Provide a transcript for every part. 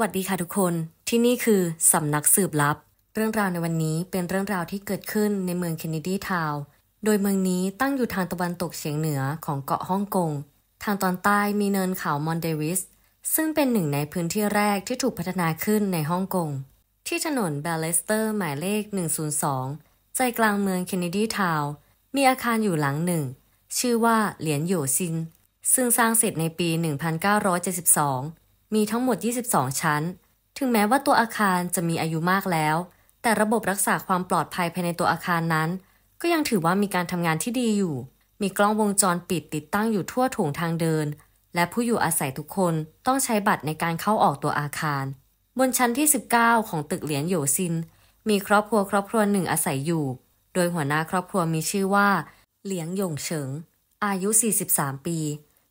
วัสดีค่ะทุกคน ที่นี่คือ สำนักสืบลับ เรื่องราวในวันนี้เป็นเรื่องราวที่เกิดขึ้นในเมืองเคนเนดีทาวน์ โดยเมืองนี้ตั้งอยู่ทางตะวันตกเฉียงเหนือของเกาะฮ่องกง ทางตอนใต้มีเนินเขามอนเดวิส ซึ่งเป็นหนึ่งในพื้นที่แรกที่ถูกพัฒนาขึ้นในฮ่องกง ที่ถนนเบลเลสเตอร์ หมายเลข 102 ใจกลางเมืองเคนเนดีทาวน์มีอาคารอยู่หลังหนึ่ง ชื่อว่าเหรียญโยซินซึ่งสร้างเสร็จในปี 1972มีทั้งหมด 22ชั้น ถึงแม้ว่าตัวอาคารจะมีอายุมากแล้ว แต่ระบบรักษาความปลอดภัยภายในตัวอาคารนั้น ก็ยังถือว่ามีการทำงานที่ดีอยู่ มีกล้องวงจรปิดติดตั้งอยู่ทั่วถงทางเดิน และผู้อยู่อาศัยทุกคนต้องใช้บัตรในการเข้าออกตัวอาคาร บนชั้นที่ 19 ของตึกเหรียญโยซิน มีครอบครัวครอบครัวหนึ่งอาศัยอยู่ โดยหัวหน้าครอบครัวมีชื่อว่า เหลียงหยงเฉิง อายุ 43 ปี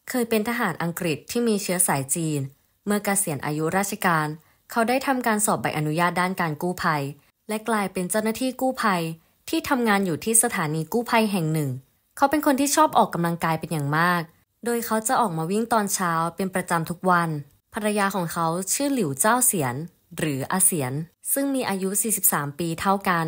เคยเป็นทหารอังกฤษที่มีเชื้อสายจีนเมื่อกเกษียณอายุราชการ เขาได้ทำการสอบใบอนุญาตด้านการกู้ภัย และกลายเป็นเจ้าหน้าที่กู้ภัย ที่ทำงานอยู่ที่สถานีกู้ภัยแห่งหนึ่ง เขาเป็นคนที่ชอบออกกำลังกายเป็นอย่างมาก โดยเขาจะออกมาวิ่งตอนเช้าเป็นประจำทุกวัน ภรรยาของเขาชื่อหลิวเจ้าเสียนหรืออาเสียน ซึ่งมีอายุ 43 ปีเท่ากัน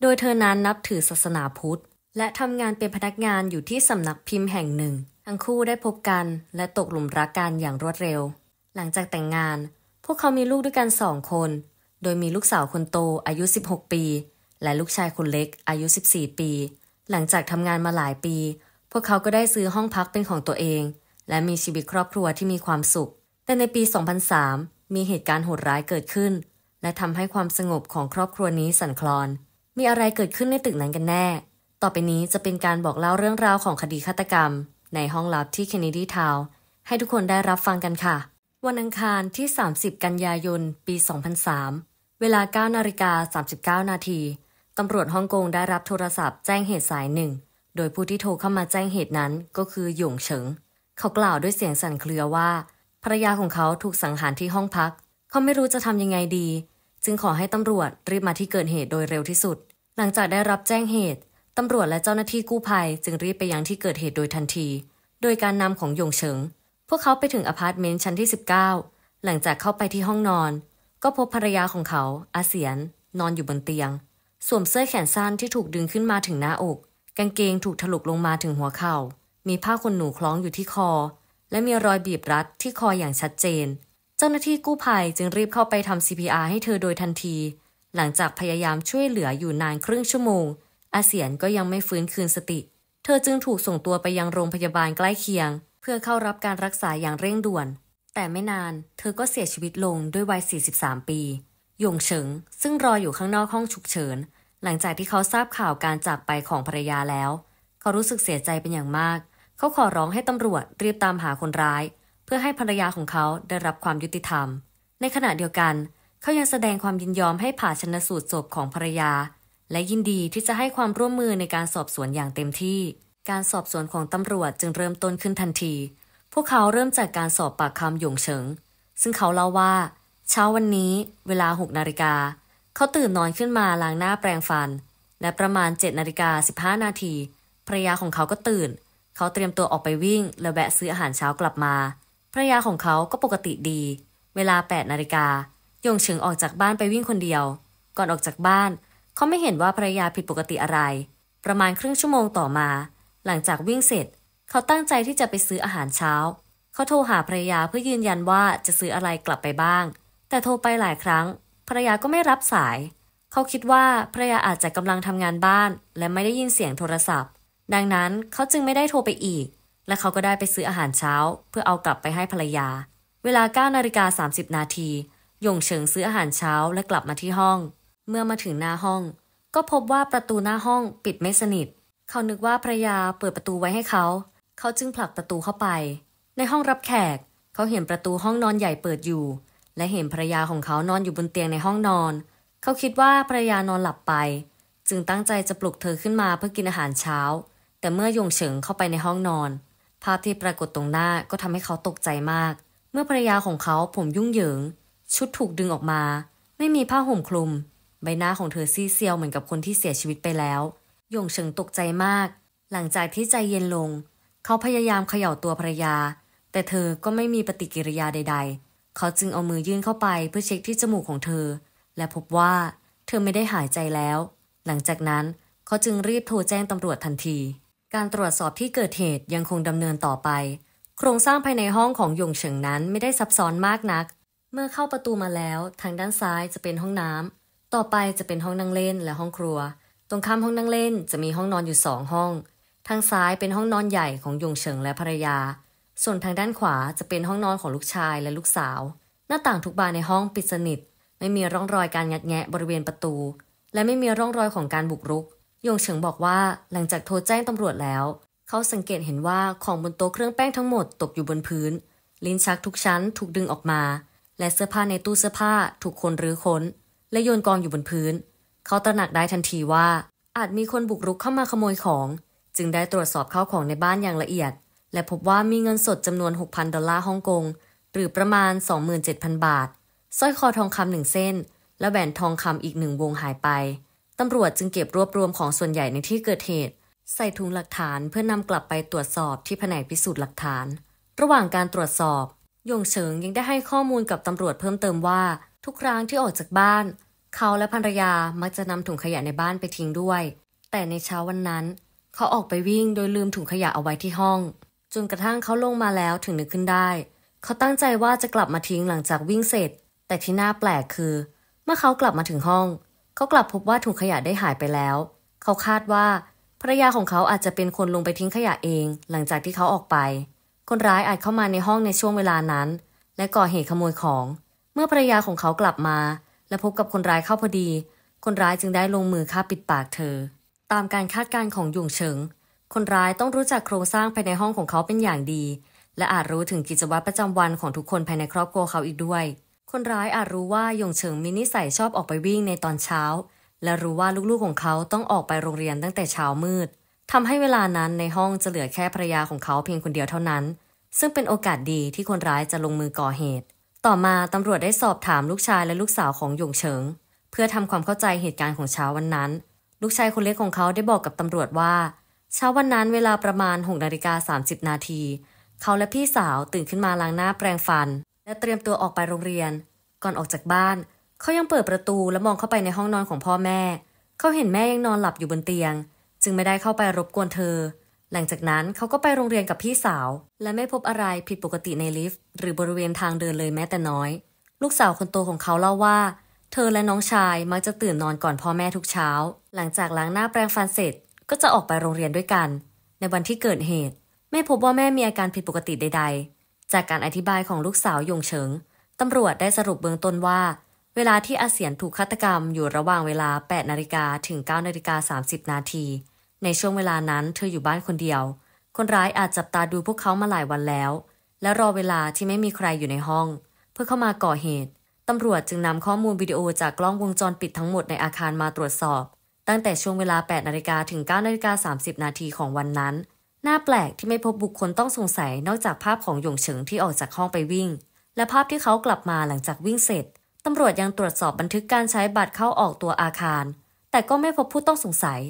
โดยเธอนั้นนับถือศาสนาพุทธ และทำงานเป็นพนักงานอยู่ที่สำนักพิมพ์แห่งหนึ่ง ทั้งคู่ได้พบกันและตกหลุมรักกันอย่างรวดเร็วหลังจากแต่งงาน พวกเขามีลูกด้วยกันสองคน โดยมีลูกสาวคนโตอายุ 16 ปี และลูกชายคนเล็กอายุ 14 ปี หลังจากทำงานมาหลายปี พวกเขาก็ได้ซื้อห้องพักเป็นของตัวเอง และมีชีวิตครอบครัวที่มีความสุข แต่ในปี 2003 มีเหตุการณ์โหดร้ายเกิดขึ้น และทำให้ความสงบของครอบครัวนี้สั่นคลอน มีอะไรเกิดขึ้นในตึกนั้นกันแน่ ต่อไปนี้จะเป็นการบอกเล่าเรื่องราวของคดีฆาตกรรม ในห้องลับที่เคนเนดีทาวน์ ให้ทุกคนได้รับฟังกันค่ะวันอังคารที่ 30 กันยายน ปี 2003 เวลา 9นาฬิกา39นาทีตำรวจฮ่องกงได้รับโทรศัพท์แจ้งเหตุสายหนึ่ง โดยผู้ที่โทรเข้ามาแจ้งเหตุนั้นก็คือหยงเฉิง เขากล่าวด้วยเสียงสั่นเครือว่าภรรยาของเขาถูกสังหารที่ห้องพัก เขาไม่รู้จะทำยังไงดี จึงขอให้ตำรวจรีบมาที่เกิดเหตุโดยเร็วที่สุด หลังจากได้รับแจ้งเหตุตำรวจและเจ้าหน้าที่กู้ภัย จึงรีบไปยังที่เกิดเหตุโดยทันที โดยการนำของหยงเฉิงพวกเขาไปถึงอพาร์ตเมนต์ชั้นที่ 19 หลังจากเข้าไปที่ห้องนอน ก็พบภรรยาของเขาอาเซียนนอนอยู่บนเตียง สวมเสื้อแขนสั้นที่ถูกดึงขึ้นมาถึงหน้าอกกางเกงถูกถลุกลงมาถึงหัวเขา่ามีผ้าขนหนูคล้องอยู่ที่คอ และมีรอยบีบรัดที่คออย่างชัดเจน เจ้าหน้าที่กู้ภัยจึงรีบเข้าไปทำ CPR ให้เธอโดยทันที หลังจากพยายามช่วยเหลืออยู่นานครึ่งชั่วโมงอาเซียนก็ยังไม่ฟื้นคืนสติ เธอจึงถูกส่งตัวไปยังโรงพยาบาลใกล้เคียงพื่อเข้ารับการรักษาอย่างเร่งด่วน แต่ไม่นานเธอก็เสียชีวิตลงด้วยวัย 43 ปี หยงเฉิง ซึ่งรออยู่ข้างนอกห้องฉุกเฉิน หลังจากที่เขาทราบข่าวการจากไปของภรรยาแล้ว เขารู้สึกเสียใจเป็นอย่างมาก เขาขอร้องให้ตำรวจรีบตามหาคนร้าย เพื่อให้ภรรยาของเขาได้รับความยุติธรรม ในขณะเดียวกัน เขายังแสดงความยินยอมให้ผ่าชนสูตรศพของภรรยา และยินดีที่จะให้ความร่วมมือในการสอบสวนอย่างเต็มที่การสอบสวนของตำรวจจึงเริ่มต้นขึ้นทันที พวกเขาเริ่มจากการสอบปากคำหยงเฉิง ซึ่งเขาเล่าว่า เช้าวันนี้ เวลาหกนาฬิกา เขาตื่นนอนขึ้นมาล้างหน้าแปรงฟัน และประมาณเจ็ดนาฬิกาสิบห้านาทีภรรยาของเขาก็ตื่น เขาเตรียมตัวออกไปวิ่งและแวะซื้ออาหารเช้ากลับมาภรรยาของเขาก็ปกติดี เวลาแปดนาฬิกาหยงเฉิงออกจากบ้านไปวิ่งคนเดียว ก่อนออกจากบ้าน เขาไม่เห็นว่าภรรยาผิดปกติอะไร ประมาณครึ่งชั่วโมงต่อมาหลังจากวิ่งเสร็จ เขาตั้งใจที่จะไปซื้ออาหารเช้า เขาโทรหาภรรยาเพื่อยืนยันว่าจะซื้ออะไรกลับไปบ้าง แต่โทรไปหลายครั้งภรรยาก็ไม่รับสาย เขาคิดว่าภรรยาอาจจะกำลังทำงานบ้านและไม่ได้ยินเสียงโทรศัพท์ ดังนั้นเขาจึงไม่ได้โทรไปอีก และเขาก็ได้ไปซื้ออาหารเช้าเพื่อเอากลับไปให้ภรรยา เวลา9นาฬิกาสานาทีหยงเฉิงซื้ออาหารเช้าและกลับมาที่ห้อง เมื่อมาถึงหน้าห้อง ก็พบว่าประตูหน้าห้องปิดไม่สนิทเขานึกว่าภรยาเปิดประตูไว้ให้เขา เขาจึงผลักประตูเข้าไป ในห้องรับแขก เขาเห็นประตูห้องนอนใหญ่เปิดอยู่ และเห็นภรยาของเขานอนอยู่บนเตียงในห้องนอน เขาคิดว่าภรยานอนหลับไป จึงตั้งใจจะปลุกเธอขึ้นมาเพื่อกินอาหารเช้า แต่เมื่อยงเฉิงเข้าไปในห้องนอนภาพที่ปรากฏตรงหน้าก็ทำให้เขาตกใจมาก เมื่อภรยาของเขาผมยุ่งเหยิง ชุดถูกดึงออกมา ไม่มีผ้าห่มคลุม ใบหน้าของเธอซีเซียวเหมือนกับคนที่เสียชีวิตไปแล้วหยงเฉิงตกใจมาก หลังจากที่ใจเย็นลง เขาพยายามเขย่าตัวภรรยา แต่เธอก็ไม่มีปฏิกิริยาใดๆ เขาจึงเอามือยื่นเข้าไปเพื่อเช็คที่จมูกของเธอ และพบว่าเธอไม่ได้หายใจแล้ว หลังจากนั้นเขาจึงรีบโทรแจ้งตำรวจทันที การตรวจสอบที่เกิดเหตุยังคงดำเนินต่อไป โครงสร้างภายในห้องของหยงเฉิงนั้นไม่ได้ซับซ้อนมากนัก เมื่อเข้าประตูมาแล้วทางด้านซ้ายจะเป็นห้องน้ำ ต่อไปจะเป็นห้องนั่งเล่นและห้องครัวตรงข้ามห้องนั่งเล่นจะมีห้องนอนอยู่สองห้อง ทางซ้ายเป็นห้องนอนใหญ่ของยงเฉิงและภรรยา ส่วนทางด้านขวาจะเป็นห้องนอนของลูกชายและลูกสาว หน้าต่างทุกบานในห้องปิดสนิท ไม่มีร่องรอยการงัดแงะบริเวณประตู และไม่มีร่องรอยของการบุกรุก ยงเฉิงบอกว่าหลังจากโทรแจ้งตำรวจแล้ว เขาสังเกตเห็นว่าของบนโต๊ะเครื่องแป้งทั้งหมดตกอยู่บนพื้น ลิ้นชักทุกชั้นถูกดึงออกมา และเสื้อผ้าในตู้เสื้อผ้าถูกคนรื้อค้น และโยนกองอยู่บนพื้นเขาตระหนักได้ทันทีว่า อาจมีคนบุกรุกเข้ามาขโมยของ จึงได้ตรวจสอบข้าของในบ้านอย่างละเอียด และพบว่ามีเงินสดจำนวน 6,000ดอลลาร์ฮ่องกงหรือประมาณ 27,000 บาทสร้อยคอทองคำหนึ่งเส้น และแหวนทองคำอีกหนึ่งวงหายไป ตำรวจจึงเก็บรวบรวมของส่วนใหญ่ในที่เกิดเหตุ ใส่ถุงหลักฐานเพื่อนนำกลับไปตรวจสอบที่แผนกพิสูจน์หลักฐาน ระหว่างการตรวจสอบยงเฉิงยังได้ให้ข้อมูลกับตำรวจเพิ่มเติมว่า ทุกครั้งที่ออกจากบ้านเขาและภรรยามักจะนำถุงขยะในบ้านไปทิ้งด้วย แต่ในเช้าวันนั้น เขาออกไปวิ่งโดยลืมถุงขยะเอาไว้ที่ห้อง จนกระทั่งเขาลงมาแล้วถึงนึกขึ้นได้ เขาตั้งใจว่าจะกลับมาทิ้งหลังจากวิ่งเสร็จ แต่ที่น่าแปลกคือ เมื่อเขากลับมาถึงห้อง เขากลับพบว่าถุงขยะได้หายไปแล้ว เขาคาดว่าภรรยาของเขาอาจจะเป็นคนลงไปทิ้งขยะเองหลังจากที่เขาออกไป คนร้ายอาจเข้ามาในห้องในช่วงเวลานั้นและก่อเหตุขโมยของ เมื่อภรรยาของเขากลับมาและพบกับคนร้ายเข้าพอดี คนร้ายจึงได้ลงมือฆ่าปิดปากเธอ ตามการคาดการณ์ของหยงเฉิง คนร้ายต้องรู้จักโครงสร้างภายในห้องของเขาเป็นอย่างดี และอาจรู้ถึงกิจวัตรประจำวันของทุกคนภายในครอบครัวเขาอีกด้วย คนร้ายอาจรู้ว่าหยงเฉิงมีนิสัยชอบออกไปวิ่งในตอนเช้า และรู้ว่าลูกๆของเขาต้องออกไปโรงเรียนตั้งแต่เช้ามืด ทำให้เวลานั้นในห้องจะเหลือแค่ภรรยาของเขาเพียงคนเดียวเท่านั้น ซึ่งเป็นโอกาสดีที่คนร้ายจะลงมือก่อเหตุต่อมาตำรวจได้สอบถามลูกชายและลูกสาวของหยงเฉิง เพื่อทำความเข้าใจเหตุการณ์ของเช้าวันนั้น ลูกชายคนเล็กของเขาได้บอกกับตำรวจว่า เช้าวันนั้นเวลาประมาณ6นาฬิกา 30 นาที เขาและพี่สาวตื่นขึ้นมาล้างหน้าแปรงฟัน และเตรียมตัวออกไปโรงเรียน ก่อนออกจากบ้านเขายังเปิดประตูและมองเข้าไปในห้องนอนของพ่อแม่ เขาเห็นแม่ยังนอนหลับอยู่บนเตียง จึงไม่ได้เข้าไปรบกวนเธอหลังจากนั้นเขาก็ไปโรงเรียนกับพี่สาว และไม่พบอะไรผิดปกติในลิฟต์หรือบริเวณทางเดินเลยแม้แต่น้อย ลูกสาวคนโตของเขาเล่าว่า เธอและน้องชายมักจะตื่นนอนก่อนพ่อแม่ทุกเช้า หลังจากล้างหน้าแปรงฟันเสร็จก็จะออกไปโรงเรียนด้วยกัน ในวันที่เกิดเหตุ ไม่พบว่าแม่มีอาการผิดปกติใด ๆ จากการอธิบายของลูกสาวยงเฉิงตำรวจได้สรุปเบื้องต้นว่า เวลาที่อาเสียนถูกฆาตกรรมอยู่ระหว่างเวลา8นาฬิกาถึง9นาฬิกา30นาทีในช่วงเวลานั้นเธออยู่บ้านคนเดียว คนร้ายอาจจับตาดูพวกเขามาหลายวันแล้ว และรอเวลาที่ไม่มีใครอยู่ในห้อง เพื่อเข้ามาก่อเหตุ ตำรวจจึงนำข้อมูลวิดีโอจากกล้องวงจรปิดทั้งหมดในอาคารมาตรวจสอบ ตั้งแต่ช่วงเวลา8นาฬิกาถึง9นาฬิกา30นาทีของวันนั้นน่าแปลกที่ไม่พบบุคคลต้องสงสัย นอกจากภาพของหยงเฉิงที่ออกจากห้องไปวิ่ง และภาพที่เขากลับมาหลังจากวิ่งเสร็จตำรวจยังตรวจสอบบันทึกการใช้บัตรเข้าออกตัวอาคาร แต่ก็ไม่พบผู้ต้องสงสัย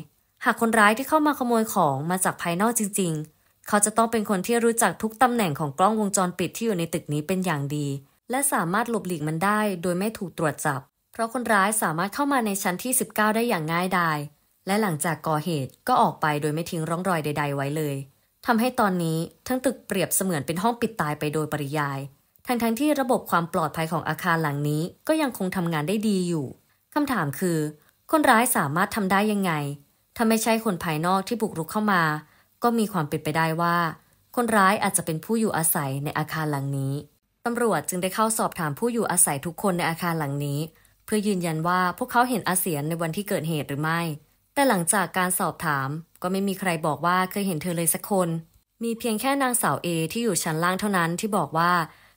หากคนร้ายที่เข้ามาขโมยของมาจากภายนอกจริงๆ เขาจะต้องเป็นคนที่รู้จักทุกตำแหน่งของกล้องวงจรปิดที่อยู่ในตึกนี้เป็นอย่างดี และสามารถหลบหลีกมันได้โดยไม่ถูกตรวจจับ เพราะคนร้ายสามารถเข้ามาในชั้นที่ 19 ได้อย่างง่ายดาย และหลังจากก่อเหตุก็ออกไปโดยไม่ทิ้งร่องรอยใด ๆ ไว้เลยทำให้ตอนนี้ทั้งตึกเปรียบเสมือนเป็นห้องปิดตายไปโดยปริยาย ทั้งๆทที่ระบบความปลอดภัยของอาคารหลังนี้ก็ยังคงทำงานได้ดีอยู่คำถามคือ คนร้ายสามารถทำได้ยังไงถ้าไม่ใช่คนภายนอกที่บุกรุกเข้ามา ก็มีความเป็นไปได้ว่า คนร้ายอาจจะเป็นผู้อยู่อาศัยในอาคารหลังนี้ ตำรวจจึงได้เข้าสอบถามผู้อยู่อาศัยทุกคนในอาคารหลังนี้ เพื่อยืนยันว่าพวกเขาเห็นอาเสียนในวันที่เกิดเหตุหรือไม่ แต่หลังจากการสอบถามก็ไม่มีใครบอกว่าเคยเห็นเธอเลยสักคน มีเพียงแค่นางสาวเอที่อยู่ชั้นล่างเท่านั้นที่บอกว่า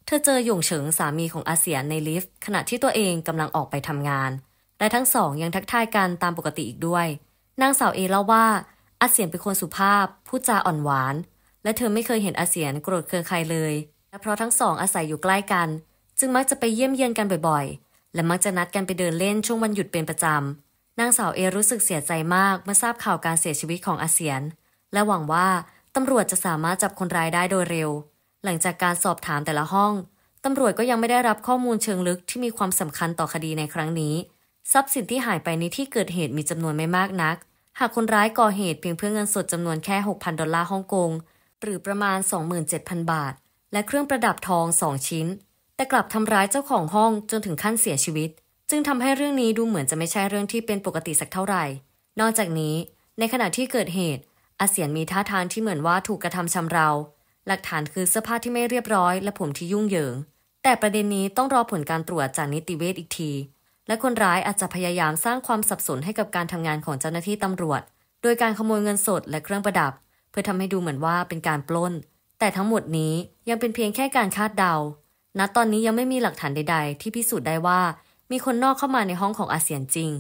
เธอเจอหยงเฉิงสามีของอาเสียนในลิฟต์ขณะที่ตัวเองกำลังออกไปทำงาน และทั้งสองยังทักทายกันตามปกติอีกด้วยนางสาวเอเล่าว่าอาเสียนเป็นคนสุภาพพูดจาอ่อนหวาน และเธอไม่เคยเห็นอาเสียนโกรธเคืองใครเลยและเพราะทั้งสองอาศัยอยู่ใกล้กัน จึงมักจะไปเยี่ยมเยียนกันบ่อยๆและมักจะนัดกันไปเดินเล่นช่วงวันหยุดเป็นประจำนางสาวเอรู้สึกเสียใจมากเมื่อทราบข่าวการเสียชีวิตของอาเสียนและหวังว่าตำรวจจะสามารถจับคนร้ายได้โดยเร็ว หลังจากการสอบถามแต่ละห้องตำรวจก็ยังไม่ได้รับข้อมูลเชิงลึกที่มีความสำคัญต่อคดีในครั้งนี้ ทรัพย์สินที่หายไปในที่เกิดเหตุมีจำนวนไม่มากนักหากคนร้ายก่อเหตุเพียงเพื่อเงินสดจำนวนแค่ 6,000 ดอลลาร์ฮ่องกง หรือประมาณ 27,000 บาท และเครื่องประดับทอง 2 ชิ้น แต่กลับทำร้ายเจ้าของห้องจนถึงขั้นเสียชีวิต จึงทำให้เรื่องนี้ดูเหมือนจะไม่ใช่เรื่องที่เป็นปกติสักเท่าไหร่ นอกจากนี้ ในขณะที่เกิดเหตุ อาเซียนมีท่าทางที่เหมือนว่าถูกกระทำชำเรา หลักฐานคือเสื้อผ้าที่ไม่เรียบร้อยและผมที่ยุ่งเหยิง แต่ประเด็นนี้ต้องรอผลการตรวจจากนิติเวชอีกทีและคนร้ายอาจจะพยายามสร้างความสับสนให้กับการทำงานของเจ้าหน้าที่ตำรวจ โดยการขโมยเงินสดและเครื่องประดับ เพื่อทำให้ดูเหมือนว่าเป็นการปล้น แต่ทั้งหมดนี้ยังเป็นเพียงแค่การคาดเดาณตอนนี้ยังไม่มีหลักฐานใดๆ ที่พิสูจน์ได้ว่า มีคนนอกเข้ามาในห้องของอาเซียนจริง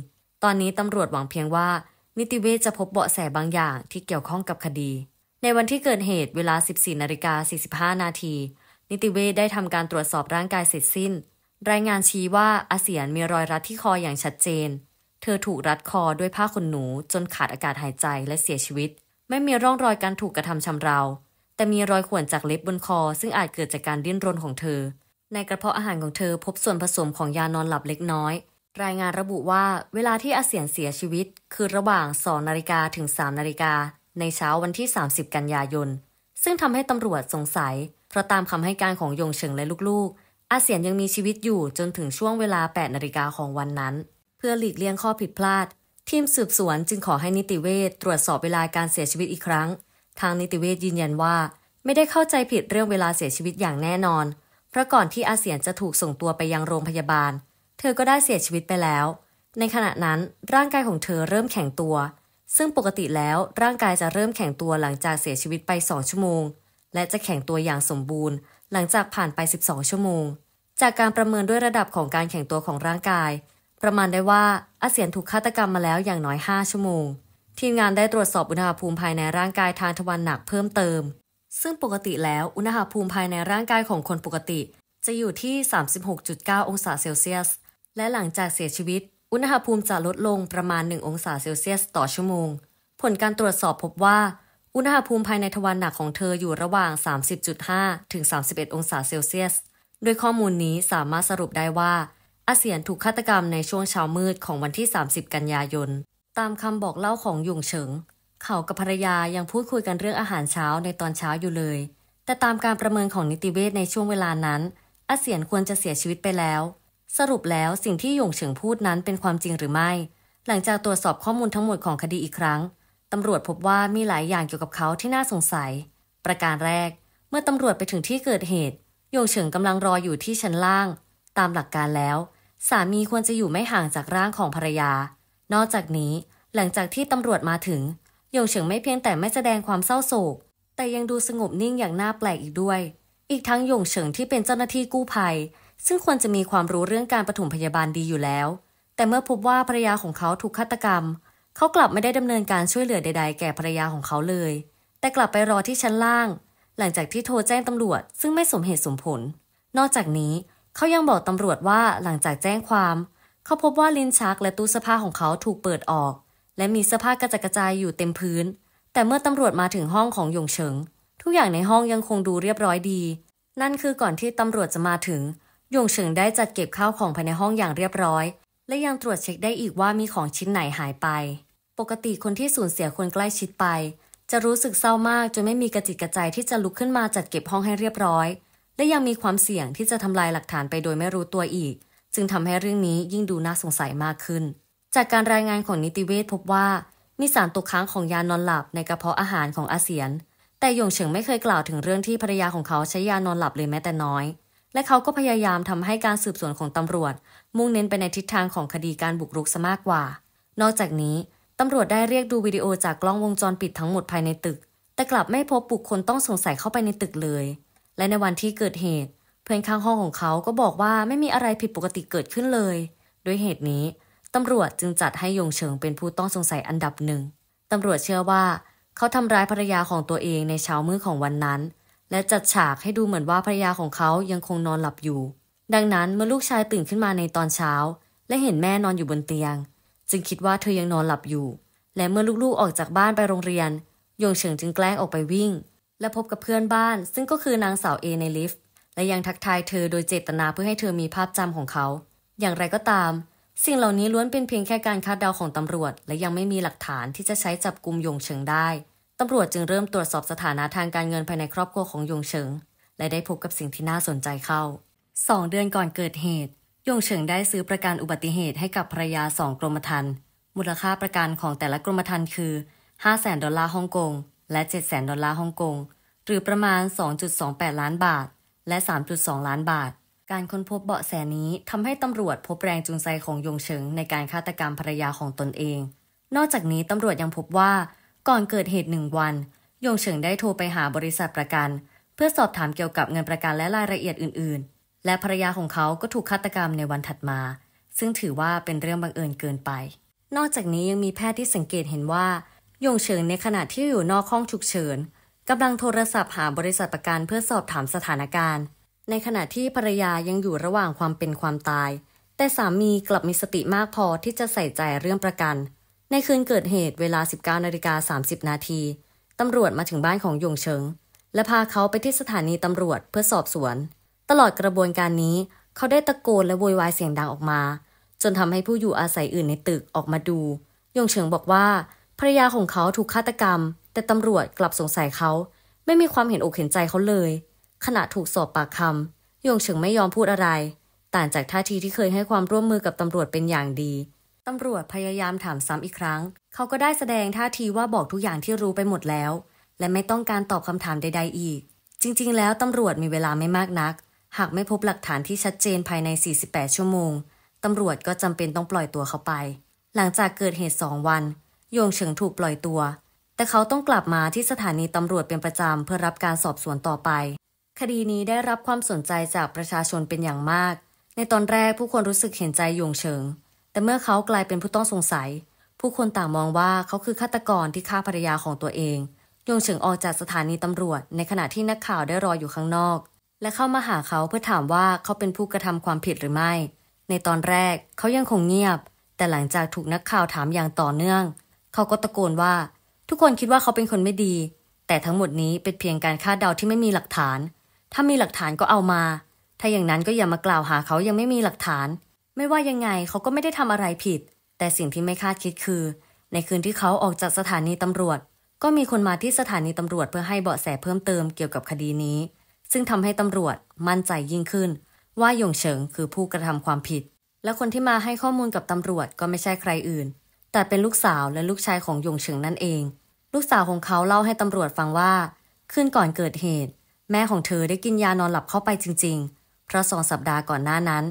ตอนนี้ตำรวจหวังเพียงว่านิติเวชจะพบเบาะแสบางอย่างที่เกี่ยวข้องกับคดี ในวันที่เกิดเหตุ เวลา 14 นาฬิกา 45 นาทีนิติเวชได้ทำการตรวจสอบร่างกายเสร็จสิ้นรายงานชี้ว่าอาเซียนมีรอยรัดที่คออย่างชัดเจน เธอถูกรัดคอด้วยผ้าขนหนูจนขาดอากาศหายใจและเสียชีวิต ไม่มีร่องรอยการถูกกระทำชำเรา แต่มีรอยข่วนจากเล็บบนคอซึ่งอาจเกิดจากการดิ้นรนของเธอ ในกระเพาะอาหารของเธอพบส่วนผสมของยานอนหลับเล็กน้อย รายงานระบุว่าเวลาที่อาเซียนเสียชีวิตคือระหว่าง2นาฬิกาถึง3นาฬิกาในเช้าวันที่ 30 กันยายน ซึ่งทำให้ตำรวจสงสัยเพราะตามคำให้การของยงเฉิงและลูกอาเสียนยังมีชีวิตอยู่จนถึงช่วงเวลา 8นาฬิกาของวันนั้น เพื่อหลีกเลี่ยงข้อผิดพลาด ทีมสืบสวนจึงขอให้นิติเวชตรวจสอบเวลาการเสียชีวิตอีกครั้ง ทางนิติเวชยืนยันว่า ไม่ได้เข้าใจผิดเรื่องเวลาเสียชีวิตอย่างแน่นอน เพราะก่อนที่อาเสียนจะถูกส่งตัวไปยังโรงพยาบาล เธอก็ได้เสียชีวิตไปแล้ว ในขณะนั้นร่างกายของเธอเริ่มแข็งตัว ซึ่งปกติแล้วร่างกายจะเริ่มแข็งตัวหลังจากเสียชีวิตไปสองชั่วโมง และจะแข็งตัวอย่างสมบูรณ์หลังจากผ่านไป 12 ชั่วโมง จากการประเมินด้วยระดับของการแข่งตัวของร่างกาย ประมาณได้ว่าอาเสียนถูกฆาตกรรมมาแล้วอย่างน้อย 5 ชั่วโมง ทีมงานได้ตรวจสอบ อุณหภูมิภายในร่างกายทางทวารหนักเพิ่มเติม ซึ่งปกติแล้วอุณหภูมิภายในร่างกายของคนปกติ จะอยู่ที่ 36.9 องศาเซลเซียส และหลังจากเสียชีวิต อุณหภูมิจะลดลงประมาณ 1 องศาเซลเซียส ต่อชั่วโมง ผลการตรวจสอบพบว่าอุณหภูมิภายในทวารหนักของเธออยู่ระหว่าง 30.5 ถึง 31 องศาเซลเซียส โดยข้อมูลนี้สามารถสรุปได้ว่า อาเซียนถูกฆาตกรรมในช่วงเช้ามืดของวันที่ 30 กันยายน ตามคำบอกเล่าของหยงเฉิง เขากับภรรยายังพูดคุยกันเรื่องอาหารเช้าในตอนเช้าอยู่เลย แต่ตามการประเมินของนิติเวชในช่วงเวลานั้นอาเซียนควรจะเสียชีวิตไปแล้ว สรุปแล้วสิ่งที่หยงเฉิงพูดนั้นเป็นความจริงหรือไม่ หลังจากตรวจสอบข้อมูลทั้งหมดของคดีอีกครั้งตำรวจพบว่ามีหลายอย่างเกี่ยวกับเขาที่น่าสงสัย ประการแรก เมื่อตำรวจไปถึงที่เกิดเหตุโยงเฉิงกำลังรออยู่ที่ชั้นล่าง ตามหลักการแล้ว สามีควรจะอยู่ไม่ห่างจากร่างของภรรยา นอกจากนี้ หลังจากที่ตำรวจมาถึงโยงเฉิงไม่เพียงแต่ไม่แสดงความเศร้าโศก แต่ยังดูสงบนิ่งอย่างน่าแปลกอีกด้วย อีกทั้งโยงเฉิงที่เป็นเจ้าหน้าที่กู้ภัย ซึ่งควรจะมีความรู้เรื่องการปฐมพยาบาลดีอยู่แล้ว แต่เมื่อพบว่าภรรยาของเขาถูกฆาตกรรมเขากลับไม่ได้ดำเนินการช่วยเหลือใดๆแก่ภรรยาของเขาเลย แต่กลับไปรอที่ชั้นล่าง หลังจากที่โทรแจ้งตำรวจซึ่งไม่สมเหตุสมผล นอกจากนี้เขายังบอกตำรวจว่าหลังจากแจ้งความ เขาพบว่าลิ้นชักและตู้เสื้อผ้าของเขาถูกเปิดออก และมีเสื้อผ้ากระจัดกระจายอยู่เต็มพื้น แต่เมื่อตำรวจมาถึงห้องของหยงเฉิง ทุกอย่างในห้องยังคงดูเรียบร้อยดี นั่นคือก่อนที่ตำรวจจะมาถึงหยงเฉิงได้จัดเก็บข้าวของภายในห้องอย่างเรียบร้อย และยังตรวจเช็คได้อีกว่ามีของชิ้นไหนหายไปปกติคนที่สูญเสียคนใกล้ชิดไป จะรู้สึกเศร้ามากจนไม่มีกระจิตกระใจที่จะลุกขึ้นมาจัดเก็บห้องให้เรียบร้อย และยังมีความเสี่ยงที่จะทำลายหลักฐานไปโดยไม่รู้ตัวอีกจึงทำให้เรื่องนี้ยิ่งดูน่าสงสัยมากขึ้น จากการรายงานของนิติเวชพบว่ามีสารตกค้างของยานอนหลับในกระเพาะอาหารของอาเซียน แต่หยงเฉิงไม่เคยกล่าวถึงเรื่องที่ภรรยาของเขาใช้ยานอนหลับเลยแม้แต่น้อย และเขาก็พยายามทำให้การสืบสวนของตำรวจ มุ่งเน้นไปในทิศทางของคดีการบุกรุกซะมากกว่า นอกจากนี้ตำรวจได้เรียกดูวิดีโอจากกล้องวงจรปิดทั้งหมดภายในตึก แต่กลับไม่พบบุคคลต้องสงสัยเข้าไปในตึกเลย และในวันที่เกิดเหตุ เพื่อนข้างห้องของเขาก็บอกว่าไม่มีอะไรผิดปกติเกิดขึ้นเลย ด้วยเหตุนี้ ตำรวจจึงจัดให้ยงเฉิงเป็นผู้ต้องสงสัยอันดับหนึ่ง ตำรวจเชื่อว่าเขาทำร้ายภรรยาของตัวเองในเช้ามืดของวันนั้น และจัดฉากให้ดูเหมือนว่าภรรยาของเขายังคงนอนหลับอยู่ ดังนั้นเมื่อลูกชายตื่นขึ้นมาในตอนเช้า และเห็นแม่นอนอยู่บนเตียงจึงคิดว่าเธอยังนอนหลับอยู่ และเมื่อลูกๆออกจากบ้านไปโรงเรียน ยงเฉิงจึงแกล้งออกไปวิ่ง และพบกับเพื่อนบ้านซึ่งก็คือนางสาวเอในลิฟต์ และยังทักทายเธอโดยเจตนาเพื่อให้เธอมีภาพจำของเขา อย่างไรก็ตาม สิ่งเหล่านี้ล้วนเป็นเพียงแค่การคาดเดาของตำรวจ และยังไม่มีหลักฐานที่จะใช้จับกลุ่มยงเฉิงได้ตำรวจจึงเริ่มตรวจสอบสถานะทางการเงินภายในครอบครัวของยงเฉิง และได้พบกับสิ่งที่น่าสนใจเข้าสองเดือนก่อนเกิดเหตุยงเฉิงได้ซื้อประกันอุบัติเหตุให้กับภรรยาสองกรมธรรม์มูลค่าประกันของแต่ละกรมธรรม์คือ 5 0 0 0 0นดอลลาร์ฮ่องกงและ 7 0 0 0 0 0 ดอลลาร์ฮ่องกง หรือประมาณ 2.28 ล้านบาทและ 3.2 ล้านบาท การค้นพบเบาะแสนี้ทำให้ตำรวจพบแรงจูงใจของยงเฉิงในการฆาตกรรมภรรยาของตนเอง นอกจากนี้ตำรวจยังพบว่า ก่อนเกิดเหตุหนึ่งวันยงเฉิงได้โทรไปหาบริษัทประกัน เพื่อสอบถามเกี่ยวกับเงินประกันและรายละเอียดอื่นและภรรยาของเขาก็ถูกฆาตกรรมในวันถัดมา ซึ่งถือว่าเป็นเรื่องบังเอิญเกินไป นอกจากนี้ยังมีแพทย์ที่สังเกตเห็นว่ายงเฉิงในขณะที่อยู่นอกห้องฉุกเฉินกำลังโทรศัพท์หาบริษัทประกันเพื่อสอบถามสถานการณ์ ในขณะที่ภรรยายังอยู่ระหว่างความเป็นความตาย แต่สามีกลับมีสติมากพอที่จะใส่ใจเรื่องประกัน ในคืนเกิดเหตุเวลา 19นาฬิกา30นาทีตำรวจมาถึงบ้านของยงเฉิง และพาเขาไปที่สถานีตำรวจเพื่อสอบสวนตลอดกระบวนการนี้เขาได้ตะโกนและโวยวายเสียงดังออกมา จนทำให้ผู้อยู่อาศัยอื่นในตึกออกมาดูยงเฉิงบอกว่าภรรยาของเขาถูกฆาตกรรม แต่ตำรวจกลับสงสัยเขา ไม่มีความเห็นอกเห็นใจเขาเลย ขณะถูกสอบปากคำยงเฉิงไม่ยอมพูดอะไร ต่างจากท่าทีที่เคยให้ความร่วมมือกับตำรวจเป็นอย่างดีตำรวจพยายามถามซ้ำอีกครั้ง เขาก็ได้แสดงท่าทีว่าบอกทุกอย่างที่รู้ไปหมดแล้ว และไม่ต้องการตอบคำถามใดๆอีก จริงๆ แล้วตำรวจมีเวลาไม่มากนักหากไม่พบหลักฐานที่ชัดเจนภายใน 48 ชั่วโมง ตำรวจก็จำเป็นต้องปล่อยตัวเขาไป หลังจากเกิดเหตุสองวันโยงเฉิงถูกปล่อยตัว แต่เขาต้องกลับมาที่สถานีตำรวจเป็นประจำเพื่อรับการสอบสวนต่อไป คดีนี้ได้รับความสนใจจากประชาชนเป็นอย่างมาก ในตอนแรกผู้คนรู้สึกเห็นใจโยงเฉิง แต่เมื่อเขากลายเป็นผู้ต้องสงสัย ผู้คนต่างมองว่าเขาคือฆาตกรที่ฆ่าภรรยาของตัวเองโยงเฉิงออกจากสถานีตำรวจในขณะที่นักข่าวได้รออยู่ข้างนอกและเข้ามาหาเขาเพื่อถามว่าเขาเป็นผู้กระทำความผิดหรือไม่ ในตอนแรกเขายังคงเงียบ แต่หลังจากถูกนักข่าวถามอย่างต่อเนื่อง เขาก็ตะโกนว่า ทุกคนคิดว่าเขาเป็นคนไม่ดี แต่ทั้งหมดนี้เป็นเพียงการคาดเดาที่ไม่มีหลักฐาน ถ้ามีหลักฐานก็เอามา ถ้าอย่างนั้นก็อย่ามากล่าวหาเขายังไม่มีหลักฐาน ไม่ว่ายังไงเขาก็ไม่ได้ทำอะไรผิด แต่สิ่งที่ไม่คาดคิดคือ ในคืนที่เขาออกจากสถานีตำรวจ ก็มีคนมาที่สถานีตำรวจเพื่อให้เบาะแสเพิ่มเติมเกี่ยวกับคดีนี้ซึ่งทำให้ตำรวจมั่นใจยิ่งขึ้น ว่าหยงเฉิงคือผู้กระทำความผิด และคนที่มาให้ข้อมูลกับตำรวจก็ไม่ใช่ใครอื่น แต่เป็นลูกสาวและลูกชายของหยงเฉิงนั่นเอง ลูกสาวของเขาเล่าให้ตำรวจฟังว่าคืนก่อนเกิดเหตุ แม่ของเธอได้กินยานอนหลับเข้าไปจริง ๆ เพราะสองสัปดาห์ก่อนหน้านั้น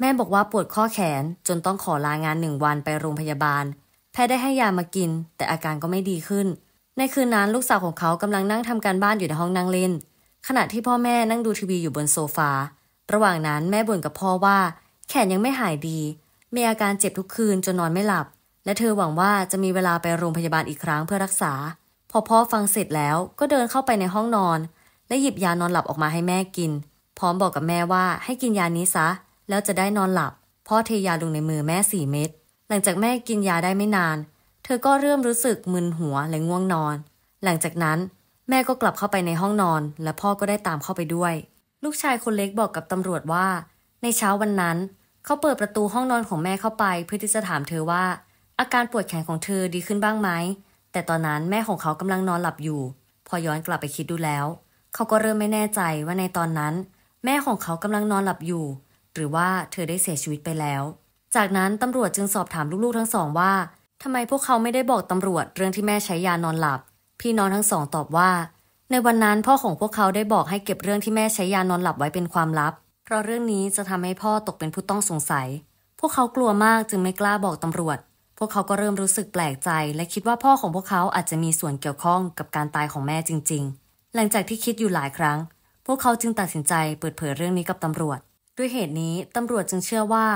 แม่บอกว่าปวดข้อแขน จนต้องขอลางานหนึ่งวันไปโรงพยาบาล แพทย์ได้ให้ยามากิน แต่อาการก็ไม่ดีขึ้น ในคืนนั้นลูกสาวของเขากำลังนั่งทำการบ้านอยู่ในห้องนั่งเล่นขณะที่พ่อแม่นั่งดูทีวีอยู่บนโซฟา ระหว่างนั้นแม่บ่นกับพ่อว่า แขนยังไม่หายดี มีอาการเจ็บทุกคืนจนนอนไม่หลับ และเธอหวังว่าจะมีเวลาไปโรงพยาบาลอีกครั้งเพื่อรักษา พอพ่อฟังเสร็จแล้วก็เดินเข้าไปในห้องนอน และหยิบยานอนหลับออกมาให้แม่กิน พร้อมบอกกับแม่ว่าให้กินยานี้ซะแล้วจะได้นอนหลับ พ่อเทยาลงในมือแม่สี่เม็ด หลังจากแม่กินยาได้ไม่นาน เธอก็เริ่มรู้สึกมึนหัวและง่วงนอน หลังจากนั้นแม่ก็กลับเข้าไปในห้องนอนและพ่อก็ได้ตามเข้าไปด้วย ลูกชายคนเล็กบอกกับตำรวจว่า ในเช้าวันนั้น เขาเปิดประตูห้องนอนของแม่เข้าไป เพื่อที่จะถามเธอว่า อาการปวดแขนของเธอดีขึ้นบ้างไหมแต่ตอนนั้นแม่ของเขากำลังนอนหลับอยู่ พอย้อนกลับไปคิดดูแล้ว เขาก็เริ่มไม่แน่ใจว่าในตอนนั้น แม่ของเขากำลังนอนหลับอยู่ หรือว่าเธอได้เสียชีวิตไปแล้ว จากนั้นตำรวจจึงสอบถามลูกๆทั้งสองว่าทำไมพวกเขาไม่ได้บอกตำรวจเรื่องที่แม่ใช้ยานอนหลับพี่น้องทั้งสองตอบว่า ในวันนั้นพ่อของพวกเขาได้บอกให้เก็บเรื่องที่แม่ใช้ยานอนหลับไว้เป็นความลับ เพราะเรื่องนี้จะทำให้พ่อตกเป็นผู้ต้องสงสัย พวกเขากลัวมากจึงไม่กล้าบอกตำรวจ พวกเขาก็เริ่มรู้สึกแปลกใจ และคิดว่าพ่อของพวกเขาอาจจะมีส่วนเกี่ยวข้องกับการตายของแม่จริงๆหลังจากที่คิดอยู่หลายครั้ง พวกเขาจึงตัดสินใจเปิดเผยเรื่องนี้กับตำรวจ ด้วยเหตุนี้ตำรวจจึงเชื่อว่า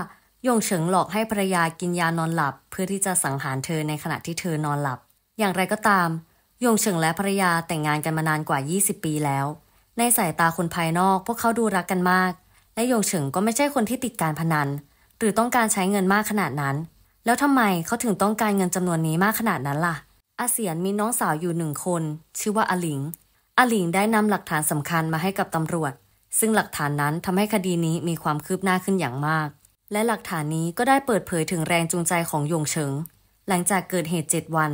ยงเฉิงหลอกให้ภรรยากินยานอนหลับเพื่อที่จะสังหารเธอในขณะที่เธอนอนหลับ อย่างไรก็ตามยงเฉิงและภรรยาแต่งงานกันมานานกว่า 20 ปีแล้ว ในสายตาคนภายนอกพวกเขาดูรักกันมาก และยงเฉิงก็ไม่ใช่คนที่ติดการพนันหรือต้องการใช้เงินมากขนาดนั้น แล้วทำไมเขาถึงต้องการเงินจำนวนนี้มากขนาดนั้นล่ะ อาเซียนมีน้องสาวอยู่หนึ่งคน ชื่อว่าอหลิงอหลิงได้นำหลักฐานสำคัญมาให้กับตำรวจ ซึ่งหลักฐานนั้นทำให้คดีนี้มีความคืบหน้าขึ้นอย่างมาก และหลักฐานนี้ก็ได้เปิดเผยถึงแรงจูงใจของยงเฉิงหลังจากเกิดเหตุเจ็ดวัน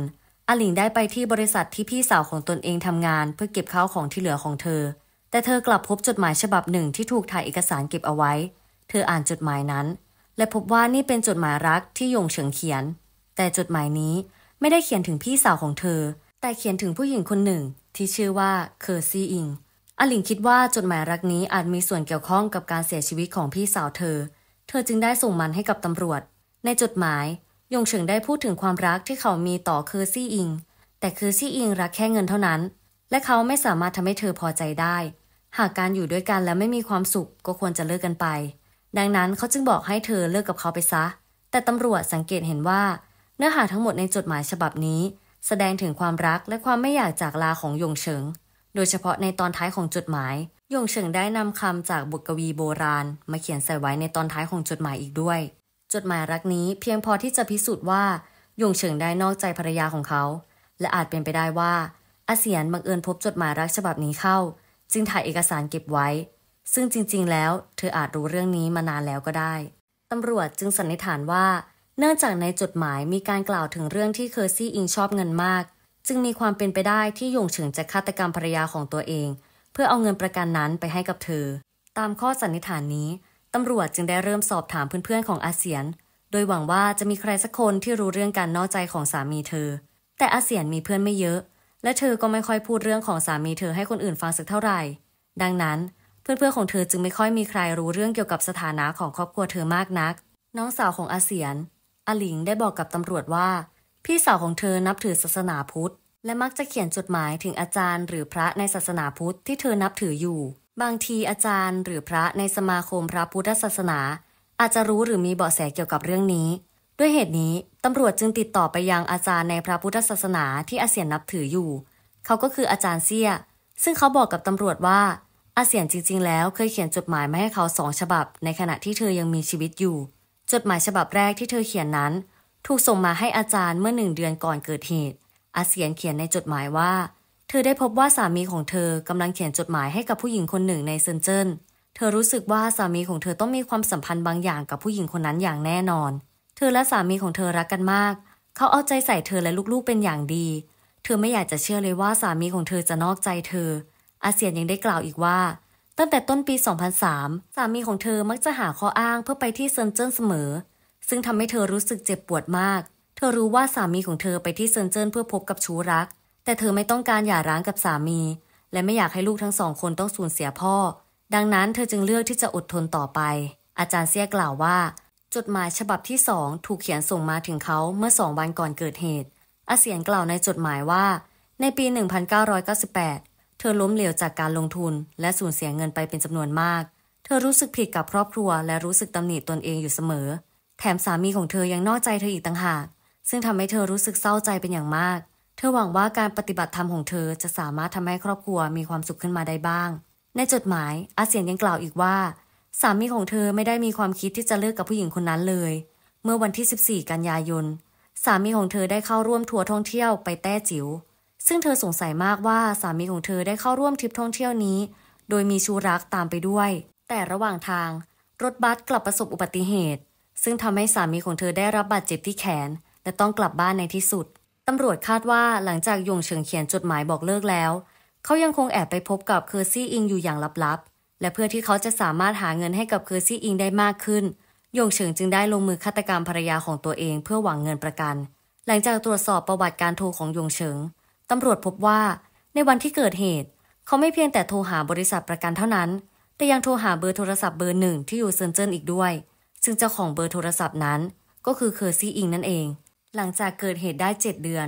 อาหลิงได้ไปที่บริษัทที่พี่สาวของตนเองทำงานเพื่อเก็บข้าวของที่เหลือของเธอ แต่เธอกลับพบจดหมายฉบับหนึ่งที่ถูกถ่ายเอกสารเก็บเอาไว้ เธออ่านจดหมายนั้น และพบว่านี่เป็นจดหมายรักที่ยงเฉิงเขียน แต่จดหมายนี้ไม่ได้เขียนถึงพี่สาวของเธอ แต่เขียนถึงผู้หญิงคนหนึ่ง ที่ชื่อว่าเคอร์ซีอิงอาลิงคิดว่าจดหมายรักนี้อาจมีส่วนเกี่ยวข้องกับการเสียชีวิตของพี่สาวเธอ เธอจึงได้ส่งมันให้กับตำรวจ ในจดหมายยงเฉิงได้พูดถึงความรักที่เขามีต่อคือซี่อิง แต่คือซี่อิงรักแค่เงินเท่านั้น และเขาไม่สามารถทำให้เธอพอใจได้ หากการอยู่ด้วยกันแล้วไม่มีความสุขก็ควรจะเลิกกันไป ดังนั้นเขาจึงบอกให้เธอเลิกกับเขาไปซะ แต่ตำรวจสังเกตเห็นว่า เนื้อหาทั้งหมดในจดหมายฉบับนี้ แสดงถึงความรักและความไม่อยากจากลาของยงเฉิง โดยเฉพาะในตอนท้ายของจดหมายยงเฉิงได้นำคำจากบทกวีโบราณ มาเขียนใส่ไว้ในตอนท้ายของจดหมายอีกด้วยจดหมายรักนี้เพียงพอที่จะพิสูจน์ว่าหยงเฉิงได้นอกใจภรรยาของเขา และอาจเป็นไปได้ว่า อาเซียนบังเอิญพบจดหมายรักฉบับนี้เข้า จึงถ่ายเอกสารเก็บไว้ ซึ่งจริงๆ แล้ว เธออาจรู้เรื่องนี้มานานแล้วก็ได้ตำรวจจึงสันนิษฐานว่า เนื่องจากในจดหมายมีการกล่าวถึงเรื่องที่เคอร์ซี่อิงชอบเงินมาก จึงมีความเป็นไปได้ที่หยงเฉิงจะฆาตกรรมภรรยาของตัวเอง เพื่อเอาเงินประกันนั้นไปให้กับเธอตามข้อสันนิษฐานนี้ตำรวจจึงได้เริ่มสอบถามเพื่อนๆของอาเซียน โดยหวังว่าจะมีใครสักคนที่รู้เรื่องการนอกใจของสามีเธอ แต่อาเซียนมีเพื่อนไม่เยอะ และเธอก็ไม่ค่อยพูดเรื่องของสามีเธอให้คนอื่นฟังสักเท่าไหร่ ดังนั้นเพื่อนๆของเธอจึงไม่ค่อยมีใครรู้เรื่องเกี่ยวกับสถานะของครอบครัวเธอมากนัก น้องสาวของอาเซียนอาหลิงได้บอกกับตำรวจว่า พี่สาวของเธอนับถือศาสนาพุทธ และมักจะเขียนจดหมายถึงอาจารย์หรือพระในศาสนาพุทธที่เธอนับถืออยู่บางทีอาจารย์หรือพระในสมาคมพระพุทธศาสนา อาจจะรู้หรือมีเบาะแสเกี่ยวกับเรื่องนี้ ด้วยเหตุนี้ตำรวจจึงติดต่อไปยังอาจารย์ในพระพุทธศาสนาที่อาเซียนนับถืออยู่ เขาก็คืออาจารย์เสี้ยซึ่งเขาบอกกับตำรวจว่า อาเซียนจริง ๆ แล้วเคยเขียนจดหมายมาให้เขาสองฉบับ ในขณะที่เธอยังมีชีวิตอยู่ จดหมายฉบับแรกที่เธอเขียนนั้น ถูกส่งมาให้อาจารย์เมื่อหนึ่งเดือนก่อนเกิดเหตุ อาเซียนเขียนในจดหมายว่าเธอได้พบว่าสามีของเธอกำลังเขียนจดหมายให้กับผู้หญิงคนหนึ่งในเซนเจิ้นเธอรู้สึกว่าสามีของเธอต้องมีความสัมพันธ์บางอย่างกับผู้หญิงคนนั้นอย่างแน่นอน เธอและสามีของเธอรักกันมาก เขาเอาใจใส่เธอและลูกๆ เป็นอย่างดี เธอไม่อยากจะเชื่อเลยว่าสามีของเธอจะนอกใจเธอ อาเซียนยังได้กล่าวอีกว่า ตั้งแต่ต้นปี 2003 สามีของเธอมักจะหาข้ออ้างเพื่อไปที่เซนเจิ้นเสมอ ซึ่งทำให้เธอรู้สึกเจ็บปวดมาก เธอรู้ว่าสามีของเธอไปที่เซนเจิ้นเพื่อพบกับชู้รักแต่เธอไม่ต้องการหย่าร้างกับสามี และไม่อยากให้ลูกทั้งสองคนต้องสูญเสียพ่อดังนั้นเธอจึงเลือกที่จะอดทนต่อไป อาจารย์เซียกล่าวว่า จดหมายฉบับที่สองถูกเขียนส่งมาถึงเขาเมื่อสองวันก่อนเกิดเหตุ อาเสียนกล่าวในจดหมายว่า ในปี 1998 เธอล้มเหลวจากการลงทุน และสูญเสียเงินไปเป็นจำนวนมาก เธอรู้สึกผิดกับครอบครัว และรู้สึกตำหนิตนเองอยู่เสมอ แถมสามีของเธอยังนอกใจเธออีกต่างหากซึ่งทำให้เธอรู้สึกเศร้าใจเป็นอย่างมากเธอหวังว่าการปฏิบัติธรรมของเธอจะสามารถทำให้ครอบครัวมีความสุขขึ้นมาได้บ้าง ในจดหมายอาเซียนยังกล่าวอีกว่า สามีของเธอไม่ได้มีความคิดที่จะเลิกกับผู้หญิงคนนั้นเลย เมื่อวันที่ 14 กันยายน สามีของเธอได้เข้าร่วมทัวร์ท่องเที่ยวไปแต้จิ๋วซึ่งเธอสงสัยมากว่าสามีของเธอได้เข้าร่วมทริปท่องเที่ยวนี้ โดยมีชูรักตามไปด้วย แต่ระหว่างทางรถบัสกลับประสบอุบัติเหตุ ซึ่งทำให้สามีของเธอได้รับบาดเจ็บที่แขนและต้องกลับบ้านในที่สุดตำรวจคาดว่าหลังจากยงเฉิงเขียนจดหมายบอกเลิกแล้ว เขายังคงแอบไปพบกับเคอร์ซี่อิงอยู่อย่างลับๆ และเพื่อที่เขาจะสามารถหาเงินให้กับเคอร์ซี่อิงได้มากขึ้นยงเฉิงจึงได้ลงมือฆาตกรรมภรรยาของตัวเองเพื่อหวังเงินประกัน หลังจากตรวจสอบประวัติการโทรของยงเฉิง ตำรวจพบว่าในวันที่เกิดเหตุเขาไม่เพียงแต่โทรหาบริษัทประกันเท่านั้น แต่ยังโทรหาเบอร์โทรศัพท์เบอร์หนึ่งที่อยู่เซินเจิ้นอีกด้วย ซึ่งเจ้าของเบอร์โทรศัพท์นั้นก็คือเคอร์ซี่อิงนั่นเองหลังจากเกิดเหตุได้เจ็ดเดือน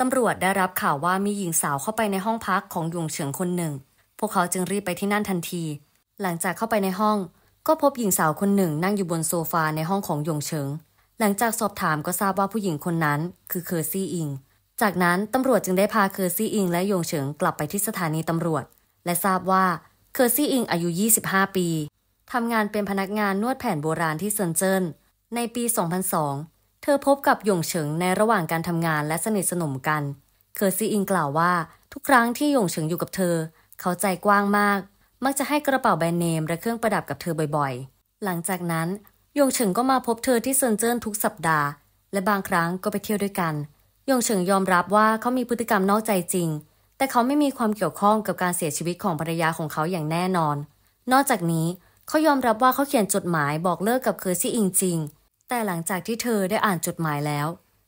ตำรวจได้รับข่าวว่ามีหญิงสาวเข้าไปในห้องพักของหยงเฉิงคนหนึ่ง พวกเขาจึงรีบไปที่นั่นทันที หลังจากเข้าไปในห้อง ก็พบหญิงสาวคนหนึ่งนั่งอยู่บนโซฟาในห้องของหยงเฉิง หลังจากสอบถามก็ทราบว่าผู้หญิงคนนั้น คือเคอร์ซี่อิง จากนั้น ตำรวจจึงได้พาเคอร์ซี่อิงและหยงเฉิงกลับไปที่สถานีตำรวจ และทราบว่าเคอร์ซี่อิงอายุ25 ปี ทำงานเป็นพนักงานนวดแผนโบราณที่เซินเจิ้นในปี 2002ธอพบกับหยงเฉิงในระหว่างการทำงานและสนิทสนมกัน เคอร์ซีอิงกล่าวว่า ทุกครั้งที่หยงเฉิงอยู่กับเธอ เขาใจกว้างมาก มักจะให้กระเป๋าแบรนด์เนมและเครื่องประดับกับเธอบ่อย ๆ หลังจากนั้นหยงเฉิงก็มาพบเธอที่เซินเจิ้นทุกสัปดาห์ และบางครั้งก็ไปเที่ยวด้วยกันหยงเฉิงยอมรับว่าเขา มีพฤติกรรมนอกใจจริง แต่เขาไม่มีความเกี่ยวข้องกับการเสียชีวิตของภรรยาของเขาอย่างแน่นอน นอกจากนี้เขายอมรับว่าเขาเขียนจดหมายบอกเลิกกับเคอร์ซีอิงจริงแต่หลังจากที่เธอได้อ่านจดหมายแล้ว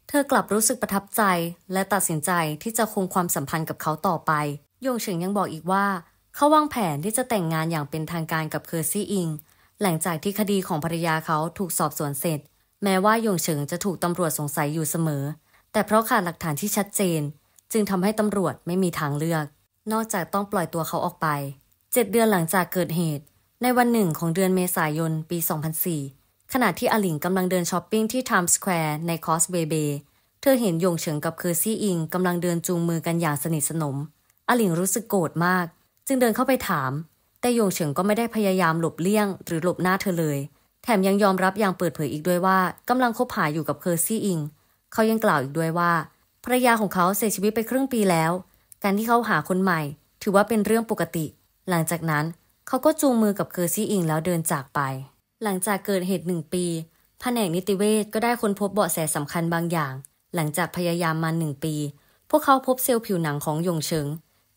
เธอกลับรู้สึกประทับใจและตัดสินใจที่จะคงความสัมพันธ์กับเขาต่อไปโยงเฉิงยังบอกอีกว่า เขาวางแผนที่จะแต่งงานอย่างเป็นทางการกับเคอร์ซี่อิง หลังจากที่คดีของภรรยาเขาถูกสอบสวนเสร็จ แม้ว่าโยงเฉิงจะถูกตำรวจสงสัยอยู่เสมอ แต่เพราะขาดหลักฐานที่ชัดเจน จึงทำให้ตำรวจไม่มีทางเลือก นอกจากต้องปล่อยตัวเขาออกไปเจ็ดเดือนหลังจากเกิดเหตุ ในวันหนึ่งของเดือนเมษายนปี 2004ขณะที่อลิงกำลังเดินช้อปปิ้งที่ไทม์สแควร์ในคอสเวเบ เธอเห็นยงเฉิงกับเคอร์ซี่อิงกำลังเดินจูงมือกันอย่างสนิทสนม อลิงรู้สึกโกรธมาก จึงเดินเข้าไปถาม แต่ยงเฉิงก็ไม่ได้พยายามหลบเลี่ยงหรือหลบหน้าเธอเลย แถมยังยอมรับอย่างเปิดเผยอีกด้วยว่ากำลังคบหาอยู่กับเคอร์ซี่อิง เขายังกล่าวอีกด้วยว่าภรรยาของเขาเสียชีวิตไปครึ่งปีแล้ว การที่เขาหาคนใหม่ ถือว่าเป็นเรื่องปกติ หลังจากนั้นเขาก็จูงมือกับเคอร์ซี่อิงแล้วเดินจากไปหลังจากเกิดเหตุหนึ่งปี แผนกนิติเวชก็ได้ค้นพบเบาะแสสำคัญบางอย่าง หลังจากพยายามมาหนึ่งปี พวกเขาพบเซลล์ผิวหนังของยงเฉิง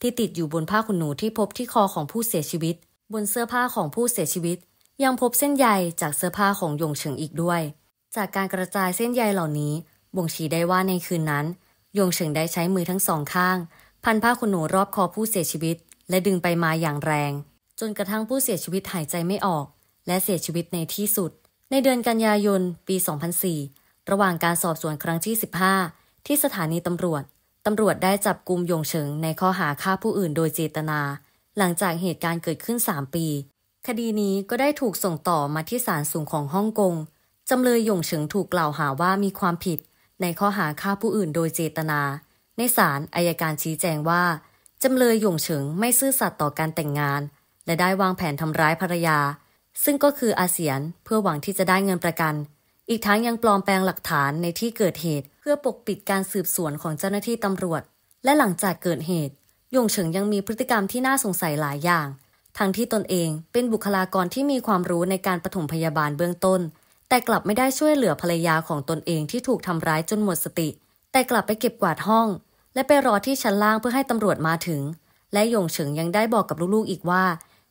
ที่ติดอยู่บนผ้าขนหนูที่พบที่คอของผู้เสียชีวิต บนเสื้อผ้าของผู้เสียชีวิตยังพบเส้นใยจากเสื้อผ้าของยงเฉิงอีกด้วย จากการกระจายเส้นใยเหล่านี้บ่งชี้ได้ว่าในคืนนั้นยงเฉิงได้ใช้มือทั้งสองข้างพันผ้าขนหนูรอบคอผู้เสียชีวิตและดึงไปมาอย่างแรง จนกระทั่งผู้เสียชีวิตหายใจไม่ออกและเสียชีวิตในที่สุด ในเดือนกันยายนปี 2004 ระหว่างการสอบสวนครั้งที่ 15 ที่สถานีตำรวจ ตำรวจได้จับกลุ่มยงเฉิงในข้อหาฆ่าผู้อื่นโดยเจตนา หลังจากเหตุการณ์เกิดขึ้น 3 ปี คดีนี้ก็ได้ถูกส่งต่อมาที่ศาลสูงของฮ่องกง จำเลยยงเฉิงถูกกล่าวหาว่ามีความผิด ในข้อหาฆ่าผู้อื่นโดยเจตนา ในศาลอายการชี้แจงว่า จำเลยยงเฉิงไม่ซื่อสัตย์ต่อการแต่งงาน และได้วางแผนทำร้ายภรรยาซึ่งก็คืออาเซียนเพื่อหวังที่จะได้เงินประกัน อีกทั้งยังปลอมแปลงหลักฐานในที่เกิดเหตุเพื่อปกปิดการสืบสวนของเจ้าหน้าที่ตำรวจ และหลังจากเกิดเหตุยงเฉิงยังมีพฤติกรรมที่น่าสงสัยหลายอย่าง ทั้งที่ตนเองเป็นบุคลากรที่มีความรู้ในการปฐมพยาบาลเบื้องต้น แต่กลับไม่ได้ช่วยเหลือภรรยาของตนเองที่ถูกทำร้ายจนหมดสติ แต่กลับไปเก็บกวาดห้อง และไปรอที่ชั้นล่างเพื่อให้ตำรวจมาถึง และยงเฉิงยังได้บอกกับลูกๆอีกว่า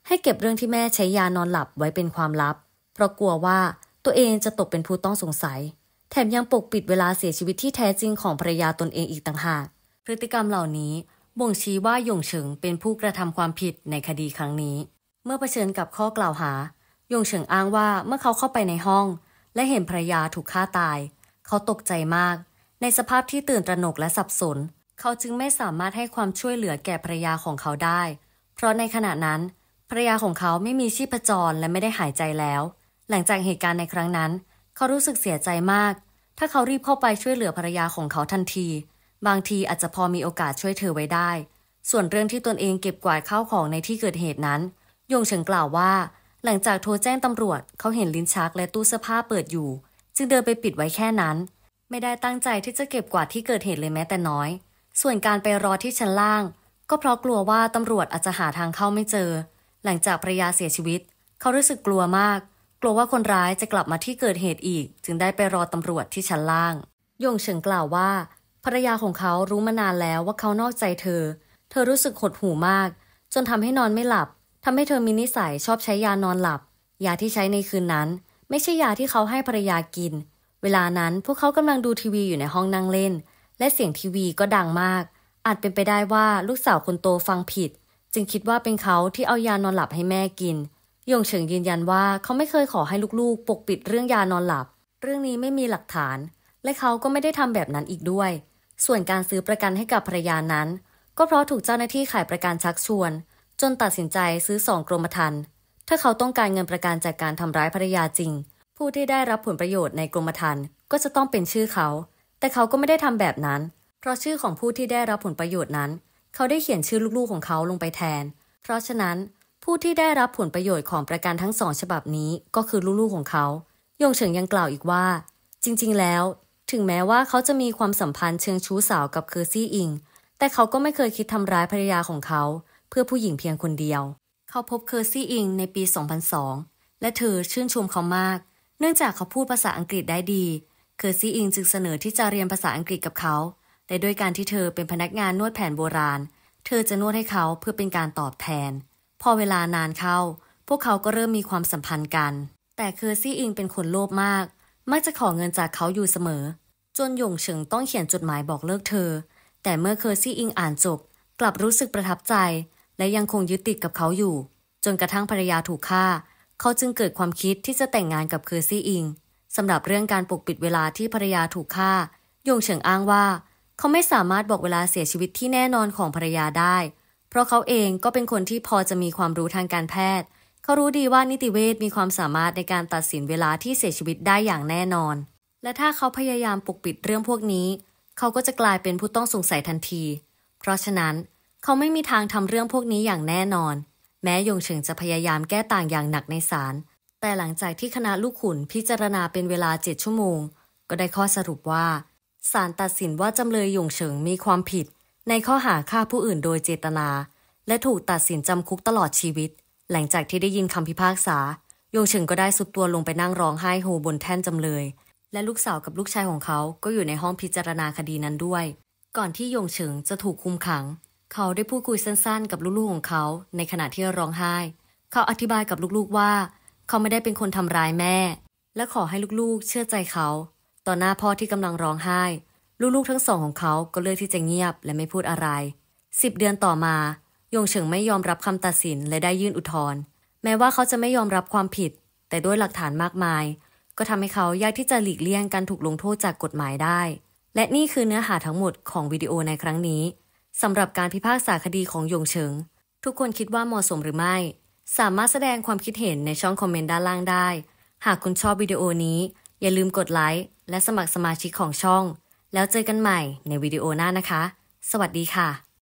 ให้เก็บเรื่องที่แม่ใช้ยานอนหลับไว้เป็นความลับ เพราะกลัวว่าตัวเองจะตกเป็นผู้ต้องสงสัย แถมยังปกปิดเวลาเสียชีวิตที่แท้จริงของภรรยาตนเองอีกต่างหาก พฤติกรรมเหล่านี้บ่งชี้ว่าหยงเฉิงเป็นผู้กระทำความผิดในคดีครั้งนี้ เมื่อเผชิญกับข้อกล่าวหาหยงเฉิงอ้างว่าเมื่อเขาเข้าไปในห้องและเห็นภรรยาถูกฆ่าตาย เขาตกใจมาก ในสภาพที่ตื่นตระหนกและสับสน เขาจึงไม่สามารถให้ความช่วยเหลือแก่ภรรยาของเขาได้เพราะในขณะนั้นรรยาของเขาไม่มีชีพจรและไม่ได้หายใจแล้ว หลังจากเหตุการณ์ในครั้งนั้น เขารู้สึกเสียใจมาก ถ้าเขารีบเข้าไปช่วยเหลือภรรยาของเขาทันที บางทีอาจจะพอมีโอกาสช่วยเธอไว้ได้ ส่วนเรื่องที่ตนเองเก็บกวาดข้าวของในที่เกิดเหตุนั้น ยงเฉิงกล่าวว่า หลังจากโทรแจ้งตำรวจ เขาเห็นลิ้นชักและตู้เสื้อผ้าเปิดอยู่ จึงเดินไปปิดไว้แค่นั้น ไม่ได้ตั้งใจที่จะเก็บกวาดที่เกิดเหตุเลยแม้แต่น้อย ส่วนการไปรอที่ชั้นล่าง ก็เพราะกลัวว่าตำรวจอาจจะหาทางเข้าไม่เจอหลังจากภรยาเสียชีวิต เขารู้สึกกลัวมาก กลัวว่าคนร้ายจะกลับมาที่เกิดเหตุอีก จึงได้ไปรอตำรวจที่ชั้นล่าง ยงเฉิงกล่าวว่า ภรรยาของเขารู้มานานแล้วว่าเขานอกใจเธอ เธอรู้สึกหดหู่มาก จนทำให้นอนไม่หลับ ทำให้เธอมีนิสัยชอบใช้ยานอนหลับ ยาที่ใช้ในคืนนั้น ไม่ใช่ยาที่เขาให้ภรรยากิน เวลานั้นพวกเขากำลังดูทีวีอยู่ในห้องนั่งเล่น และเสียงทีวีก็ดังมาก อาจเป็นไปได้ว่าลูกสาวคนโตฟังผิดจึงคิดว่าเป็นเขาที่เอายานอนหลับให้แม่กินยงเฉิงยืนยันว่าเขาไม่เคยขอให้ลูกๆปกปิดเรื่องยานอนหลับ เรื่องนี้ไม่มีหลักฐาน และเขาก็ไม่ได้ทำแบบนั้นอีกด้วย ส่วนการซื้อประกันให้กับภรรยานั้น ก็เพราะถูกเจ้าหน้าที่ขายประกันชักชวน จนตัดสินใจซื้อสองกรมธรรม์ถ้าเขาต้องการเงินประกันจากการทำร้ายภรรยาจริง ผู้ที่ได้รับผลประโยชน์ในกรมธรรม์ก็จะต้องเป็นชื่อเขา แต่เขาก็ไม่ได้ทำแบบนั้น เพราะชื่อของผู้ที่ได้รับผลประโยชน์นั้นเขาได้เขียนชื่อลูกๆของเขาลงไปแทน เพราะฉะนั้น ผู้ที่ได้รับผลประโยชน์ของประกันทั้งสองฉบับนี้ ก็คือลูกๆของเขายงเฉิงยังกล่าวอีกว่า จริงๆแล้ว ถึงแม้ว่าเขาจะมีความสัมพันธ์เชิงชู้สาวกับเคอร์ซี่อิง แต่เขาก็ไม่เคยคิดทำร้ายภรรยาของเขา เพื่อผู้หญิงเพียงคนเดียว เขาพบเคอร์ซี่อิง ในปี 2002 และเธอชื่นชมเขามาก เนื่องจากเขาพูดภาษาอังกฤษได้ดี เคอร์ซี่อิงจึงเสนอที่จะเรียนภาษาอังกฤษกับเขาแต่ด้วยการที่เธอเป็นพนักงานนวดแผนโบราณ เธอจะนวดให้เขาเพื่อเป็นการตอบแทน พอเวลานานเข้า พวกเขาก็เริ่มมีความสัมพันธ์กัน แต่เคอร์ซี่อิงเป็นคนโลภมากมักจะขอเงินจากเขาอยู่เสมอ จนหยงเฉิงต้องเขียนจดหมายบอกเลิกเธอ แต่เมื่อเคอร์ซี่อิงอ่านจบ กลับรู้สึกประทับใจ และยังคงยึดติดกับเขาอยู่ จนกระทั่งภรรยาถูกฆ่า เขาจึงเกิดความคิดที่จะแต่งงานกับเคอร์ซี่อิง สำหรับเรื่องการปกปิดเวลาที่ภรรยาถูกฆ่ายงเฉิงอ้างว่าเขาไม่สามารถบอกเวลาเสียชีวิตที่แน่นอนของภรรยาได้ เพราะเขาเองก็เป็นคนที่พอจะมีความรู้ทางการแพทย์ เขารู้ดีว่านิติเวชมีความสามารถในการตัดสินเวลาที่เสียชีวิตได้อย่างแน่นอน และถ้าเขาพยายามปกปิดเรื่องพวกนี้ เขาก็จะกลายเป็นผู้ต้องสงสัยทันที เพราะฉะนั้นเขาไม่มีทางทำเรื่องพวกนี้อย่างแน่นอน แม้ยงเฉิงจะพยายามแก้ต่างอย่างหนักในศาล แต่หลังจากที่คณะลูกขุนพิจารณาเป็นเวลาเจ็ดชั่วโมง ก็ได้ข้อสรุปว่าศาลตัดสินว่าจำเลยหยงเฉิงมีความผิด ในข้อหาฆ่าผู้อื่นโดยเจตนา และถูกตัดสินจำคุกตลอดชีวิต หลังจากที่ได้ยินคำพิพากษาหยงเฉิงก็ได้สุดตัวลงไปนั่งร้องไห้โฮบนแท่นจำเลย และลูกสาวกับลูกชายของเขา ก็อยู่ในห้องพิจารณาคดีนั้นด้วย ก่อนที่หยงเฉิงจะถูกคุมขัง เขาได้พูดคุยสั้น ๆ กับลูก ๆ ของเขา ในขณะที่ร้องไห้ เขาอธิบายกับลูก ๆ ว่า เขาไม่ได้เป็นคนทำร้ายแม่ และขอให้ลูก ๆ เชื่อใจเขาต่อหน้าพ่อที่กำลังร้องไห้ลูกๆทั้งสองของเขาก็เลือกที่จะเงียบและไม่พูดอะไรสิบเดือนต่อมายงเฉิงไม่ยอมรับคำตัดสินและได้ยื่นอุทธรณ์แม้ว่าเขาจะไม่ยอมรับความผิด แต่ด้วยหลักฐานมากมาย ก็ทำให้เขายากที่จะหลีกเลี่ยงการถูกลงโทษจากกฎหมายได้ และนี่คือเนื้อหาทั้งหมดของวิดีโอในครั้งนี้สำหรับการพิพากษาคดีของยงเฉิงทุกคนคิดว่าเหมาะสมหรือไม่ สามารถแสดงความคิดเห็นในช่องคอมเมนต์ด้านล่างได้ หากคุณชอบวิดีโอนี้ อย่าลืมกดไลค์และสมัครสมาชิกของช่อง แล้วเจอกันใหม่ในวิดีโอหน้านะคะ สวัสดีค่ะ